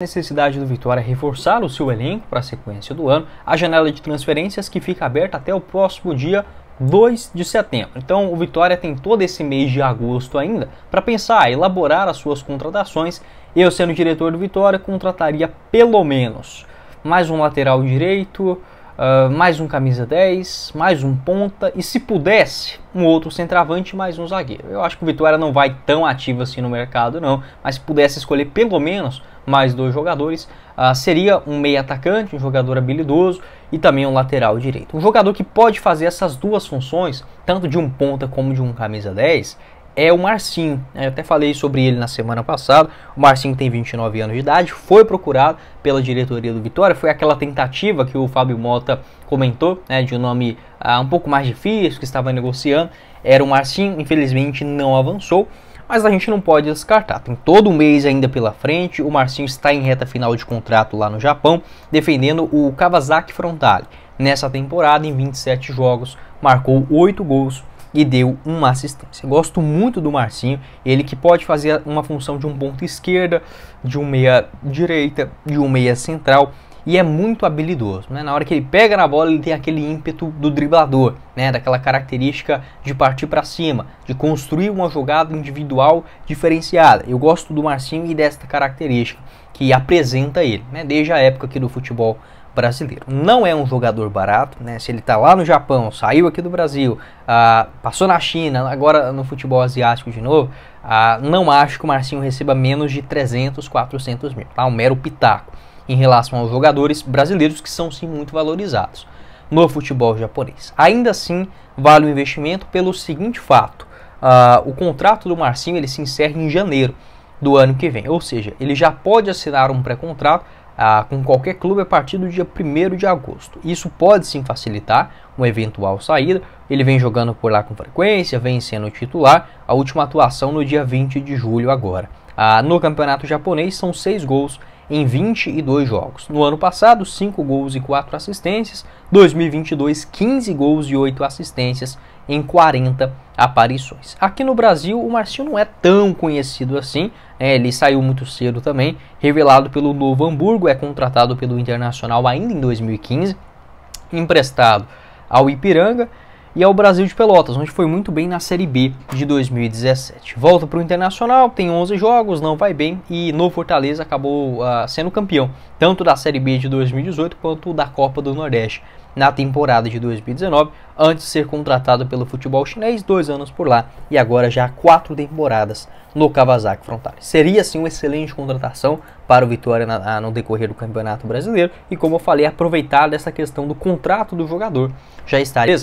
necessidade do Vitória é reforçar o seu elenco para a sequência do ano, a janela de transferências que fica aberta até o próximo dia 2 de setembro. Então, o Vitória tem todo esse mês de agosto ainda para pensar, elaborar as suas contratações. Eu, sendo diretor do Vitória, contrataria pelo menos mais um lateral direito, Uh, mais um camisa 10, mais um ponta e se pudesse, um outro centroavante mais um zagueiro. Eu acho que o Vitória não vai tão ativo assim no mercado não, mas se pudesse escolher pelo menos mais dois jogadores, uh, seria um meio atacante, um jogador habilidoso e também um lateral direito. Um jogador que pode fazer essas duas funções, tanto de um ponta como de um camisa 10, é o Marcinho. Né? Eu até falei sobre ele na semana passada. O Marcinho tem 29 anos de idade, foi procurado pela diretoria do Vitória. Foi aquela tentativa que o Fábio Mota comentou, né, de um nome ah, um pouco mais difícil, que estava negociando. Era o Marcinho, infelizmente não avançou. Mas a gente não pode descartar. Tem todo mês ainda pela frente. O Marcinho está em reta final de contrato lá no Japão, defendendo o Kawasaki Frontale. Nessa temporada, em 27 jogos, marcou 8 gols, e deu uma assistência. gosto muito do Marcinho, ele que pode fazer uma função de um ponto esquerda, de um meia direita, de um meia central e é muito habilidoso. Né? Na hora que ele pega na bola, ele tem aquele ímpeto do driblador, né? daquela característica de partir para cima, de construir uma jogada individual diferenciada. Eu gosto do Marcinho e desta característica que apresenta ele, né? desde a época aqui do futebol brasileiro. Não é um jogador barato, né? Se ele está lá no Japão, saiu aqui do Brasil, ah, passou na China, agora no futebol asiático de novo, ah, não acho que o Marcinho receba menos de 300, 400 mil, tá? Um mero pitaco em relação aos jogadores brasileiros que são sim muito valorizados no futebol japonês. Ainda assim, vale o investimento pelo seguinte fato: ah, o contrato do Marcinho ele se encerra em janeiro do ano que vem, ou seja, ele já pode assinar um pré-contrato ah, com qualquer clube a partir do dia 1 de agosto. Isso pode sim facilitar uma eventual saída. Ele vem jogando por lá com frequência, vem sendo titular. A última atuação no dia 20 de julho agora. Ah, no campeonato japonês são seis gols em 22 jogos. No ano passado, 5 gols e 4 assistências. 2022, 15 gols e 8 assistências em 40 aparições. Aqui no Brasil, o Marcinho não é tão conhecido assim, é, ele saiu muito cedo também, revelado pelo Novo Hamburgo, é contratado pelo Internacional ainda em 2015, emprestado ao Ipiranga e ao é Brasil de Pelotas, onde foi muito bem na Série B de 2017. Volta para o Internacional, tem 11 jogos, não vai bem e no Fortaleza acabou uh, sendo campeão, tanto da Série B de 2018 quanto da Copa do Nordeste na temporada de 2019, antes de ser contratado pelo futebol chinês, dois anos por lá e agora já quatro temporadas no Kawasaki Frontale. Seria sim uma excelente contratação para o Vitória na, na, ah, no decorrer do Campeonato Brasileiro e, como eu falei, aproveitar dessa questão do contrato do jogador já estaria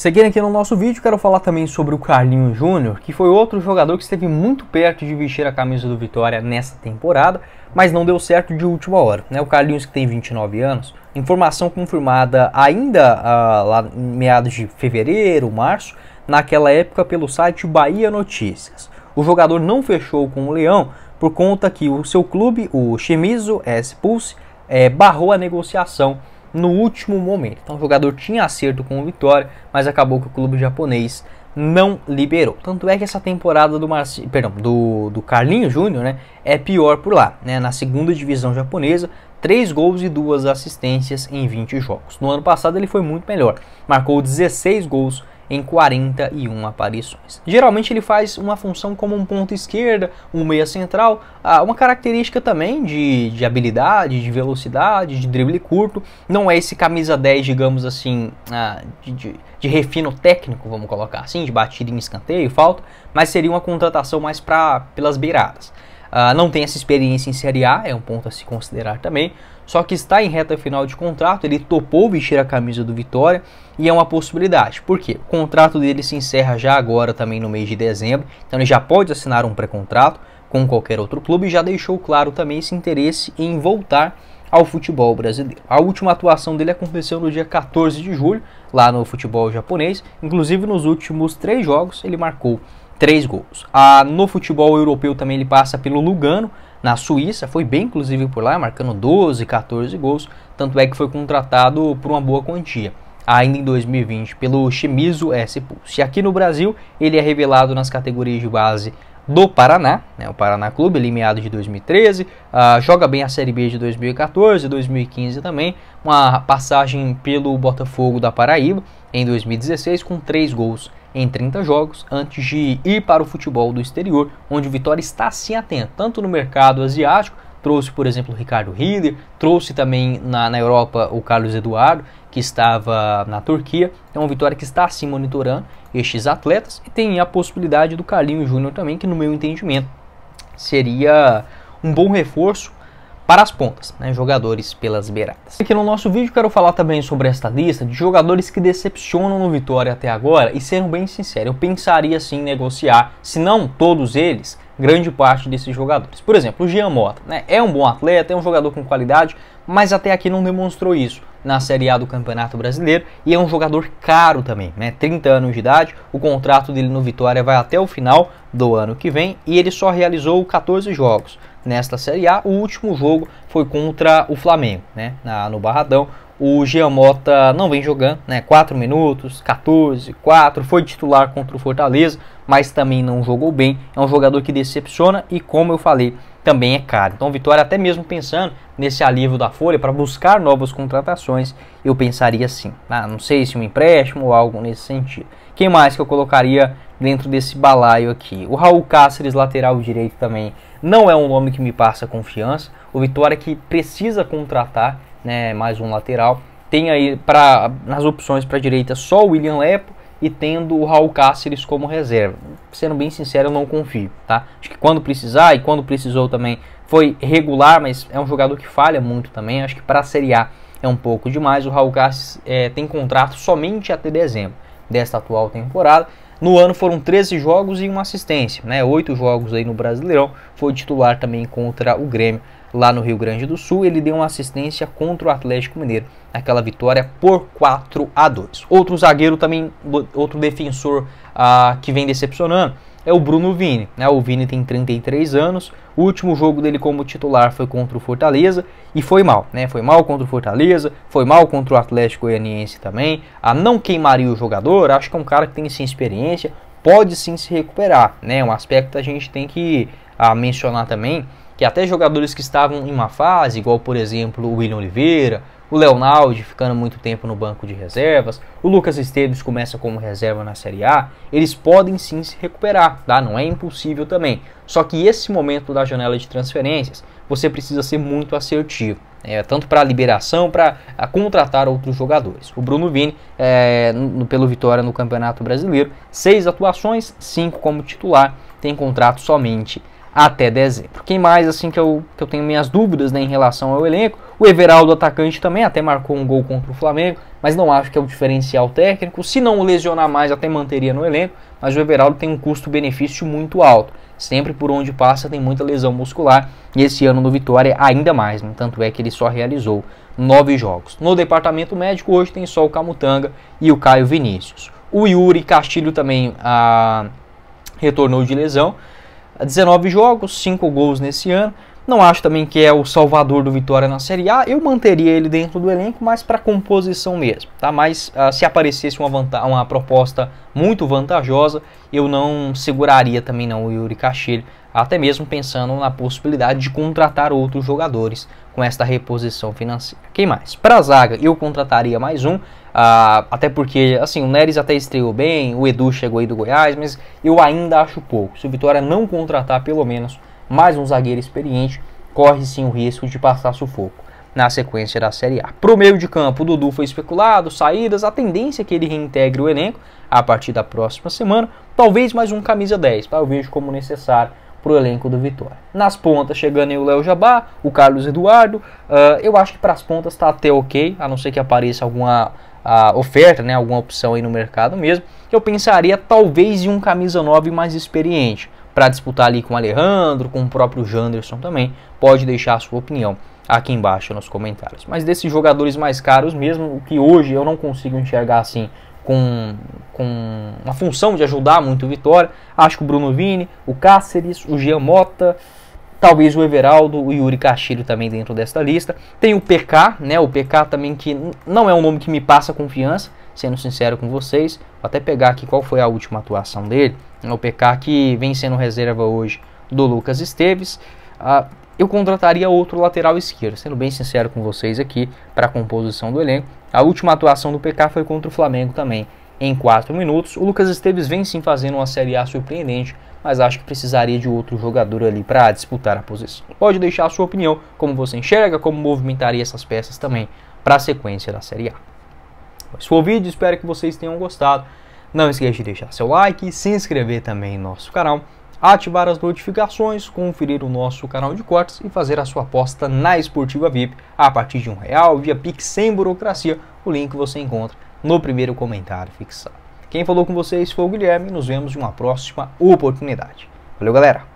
Seguindo aqui no nosso vídeo, quero falar também sobre o Carlinhos Júnior, que foi outro jogador que esteve muito perto de vestir a camisa do Vitória nessa temporada, mas não deu certo de última hora. Né? O Carlinhos, que tem 29 anos, informação confirmada ainda ah, lá em meados de fevereiro, março, naquela época pelo site Bahia Notícias. O jogador não fechou com o Leão por conta que o seu clube, o Chemizo S-Pulse, é, eh, barrou a negociação no último momento. Então o jogador tinha acerto com o Vitória, mas acabou que o clube japonês não liberou. Tanto é que essa temporada do Marci... perdão, do, do Carlinho Júnior né, é pior por lá. Né, na segunda divisão japonesa, 3 gols e 2 assistências em 20 jogos. No ano passado ele foi muito melhor, marcou 16 gols em 41 aparições. Geralmente ele faz uma função como um ponto esquerda, um meia central, ah, uma característica também de, de habilidade, de velocidade, de drible curto. Não é esse camisa 10, digamos assim, ah, de, de, de refino técnico, vamos colocar assim, de batida em escanteio, falta, mas seria uma contratação mais pra, pelas beiradas. Uh, não tem essa experiência em Série A, é um ponto a se considerar também. Só que está em reta final de contrato, ele topou vestir a camisa do Vitória e é uma possibilidade. Por quê? O contrato dele se encerra já agora, também no mês de dezembro, então ele já pode assinar um pré-contrato com qualquer outro clube e já deixou claro também esse interesse em voltar ao futebol brasileiro. A última atuação dele aconteceu no dia 14 de julho, lá no futebol japonês. Inclusive, nos últimos três jogos, ele marcou três gols. Ah, no futebol europeu também ele passa pelo Lugano, na Suíça, foi bem inclusive por lá, marcando 12, 14 gols, tanto é que foi contratado por uma boa quantia. Ainda em 2020, pelo Chimizo S. Pulse. Aqui no Brasil, ele é revelado nas categorias de base do Paraná, né, o Paraná Clube, ele em meados de 2013, uh, ah, joga bem a Série B de 2014, 2015 também, uma passagem pelo Botafogo da Paraíba em 2016 com 3 gols em 30 jogos, antes de ir para o futebol do exterior, onde o Vitória está se atento, tanto no mercado asiático trouxe, por exemplo, o Ricardo Hiller, trouxe também na, na Europa o Carlos Eduardo, que estava na Turquia. É uma vitória que está se monitorando estes atletas e tem a possibilidade do Carlinho Júnior também, que no meu entendimento seria um bom reforço para as pontas, né, jogadores pelas beiradas. Aqui no nosso vídeo quero falar também sobre esta lista de jogadores que decepcionam no Vitória até agora e sendo bem sincero, eu pensaria sim em negociar, se não todos eles, grande parte desses jogadores. Por exemplo, o Jean Mota né, é um bom atleta, é um jogador com qualidade, mas até aqui não demonstrou isso na Série A do Campeonato Brasileiro e é um jogador caro também, né? 30 anos de idade, o contrato dele no Vitória vai até o final do ano que vem e ele só realizou 14 jogos nesta Série A. O último jogo foi contra o Flamengo, né? Na, no Barradão, o Giamota não vem jogando, né? 4 minutos, 14, 4. Foi titular contra o Fortaleza, mas também não jogou bem. É um jogador que decepciona e, como eu falei, também é caro. Então, Vitória, até mesmo pensando nesse alívio da folha para buscar novas contratações, eu pensaria assim. Ah, não sei se um empréstimo ou algo nesse sentido. Quem mais que eu colocaria dentro desse balaio aqui? O Raul Cáceres, lateral direito também, não é um nome que me passa confiança. O Vitória que precisa contratar né, mais um lateral. Tem aí pra, nas opções para a direita só o William Lepo e tendo o Raul Cáceres como reserva. Sendo bem sincero, eu não confio, tá? Acho que quando precisar e quando precisou também foi regular, mas é um jogador que falha muito também. Acho que para a Série A é um pouco demais. O Raul Cáceres é, tem contrato somente até dezembro desta atual temporada. No ano foram 13 jogos e uma assistência, né? 8 jogos aí no Brasileirão. Foi titular também contra o Grêmio lá no Rio Grande do Sul, ele deu uma assistência contra o Atlético Mineiro, naquela vitória por 4 a 2. Outro zagueiro também, outro defensor ah, que vem decepcionando é o Bruno Vini. Né? O Vini tem 33 anos, o último jogo dele como titular foi contra o Fortaleza e foi mal. Né? Foi mal contra o Fortaleza, foi mal contra o Atlético Goianiense também. Ah, não queimaria o jogador, acho que é um cara que tem sim experiência, pode sim se recuperar. Né? Um aspecto a gente tem que a mencionar também que até jogadores que estavam em uma fase, igual por exemplo o William Oliveira, o Leonardo ficando muito tempo no banco de reservas, o Lucas Esteves começa como reserva na Série A, eles podem sim se recuperar, tá? Não é impossível também. Só que esse momento da janela de transferências, você precisa ser muito assertivo. É, tanto para liberação, para contratar outros jogadores. O Bruno Vini, é, no, pelo Vitória no Campeonato Brasileiro, seis atuações, cinco como titular, tem contrato somente até dezembro. Quem mais, assim, que eu, que eu tenho minhas dúvidas né, em relação ao elenco? O Everaldo, atacante, também até marcou um gol contra o Flamengo, mas não acho que é o diferencial técnico. Se não o lesionar mais, até manteria no elenco, mas o Everaldo tem um custo-benefício muito alto. Sempre por onde passa tem muita lesão muscular, e esse ano no Vitória ainda mais, né? tanto é que ele só realizou nove jogos. No departamento médico, hoje tem só o Camutanga e o Caio Vinícius. O Yuri Castilho também ah, retornou de lesão, 19 jogos, 5 gols nesse ano. Não acho também que é o salvador do Vitória na Série A. Eu manteria ele dentro do elenco, mas para composição mesmo, tá? Mas uh, se aparecesse uma, uma proposta muito vantajosa, eu não seguraria também não o Yuri Caxilho, até mesmo pensando na possibilidade de contratar outros jogadores com esta reposição financeira. Quem mais? Para a zaga, eu contrataria mais um. Ah, até porque, assim, o Neres até estreou bem, o Edu chegou aí do Goiás, mas eu ainda acho pouco. Se o Vitória não contratar pelo menos mais um zagueiro experiente, corre sim o risco de passar sufoco na sequência da Série A. Pro meio de campo, o Dudu foi especulado, saídas, a tendência é que ele reintegre o elenco a partir da próxima semana, talvez mais um camisa 10, para eu vejo como necessário pro elenco do Vitória. Nas pontas, chegando aí o Léo Jabá, o Carlos Eduardo, uh, eu acho que para as pontas está até ok, a não ser que apareça alguma a oferta, né, alguma opção aí no mercado mesmo, eu pensaria talvez em um camisa 9 mais experiente para disputar ali com o Alejandro, com o próprio Janderson também. Pode deixar a sua opinião aqui embaixo nos comentários. Mas desses jogadores mais caros mesmo, que hoje eu não consigo enxergar assim com, com uma função de ajudar muito o Vitória, acho que o Bruno Vini, o Cáceres, o Gia Mota, talvez o Everaldo, o Yuri Castilho também dentro desta lista. Tem o PK, né? O PK também que não é um nome que me passa confiança, sendo sincero com vocês. Vou até pegar aqui qual foi a última atuação dele. É o PK que vem sendo reserva hoje do Lucas Esteves. Ah, eu contrataria outro lateral esquerdo, sendo bem sincero com vocês aqui, para a composição do elenco. A última atuação do PK foi contra o Flamengo também, em 4 minutos. O Lucas Esteves vem sim fazendo uma Série A surpreendente, mas acho que precisaria de outro jogador ali para disputar a posição. Pode deixar a sua opinião, como você enxerga, como movimentaria essas peças também para a sequência da Série A. Esse foi o vídeo, espero que vocês tenham gostado. Não esqueça de deixar seu like, se inscrever também em nosso canal, ativar as notificações, conferir o nosso canal de cortes e fazer a sua aposta na Esportiva VIP a partir de um real via Pix sem burocracia. O link você encontra no primeiro comentário fixado. Quem falou com vocês foi o Guilherme. Nos vemos em uma próxima oportunidade. Valeu, galera!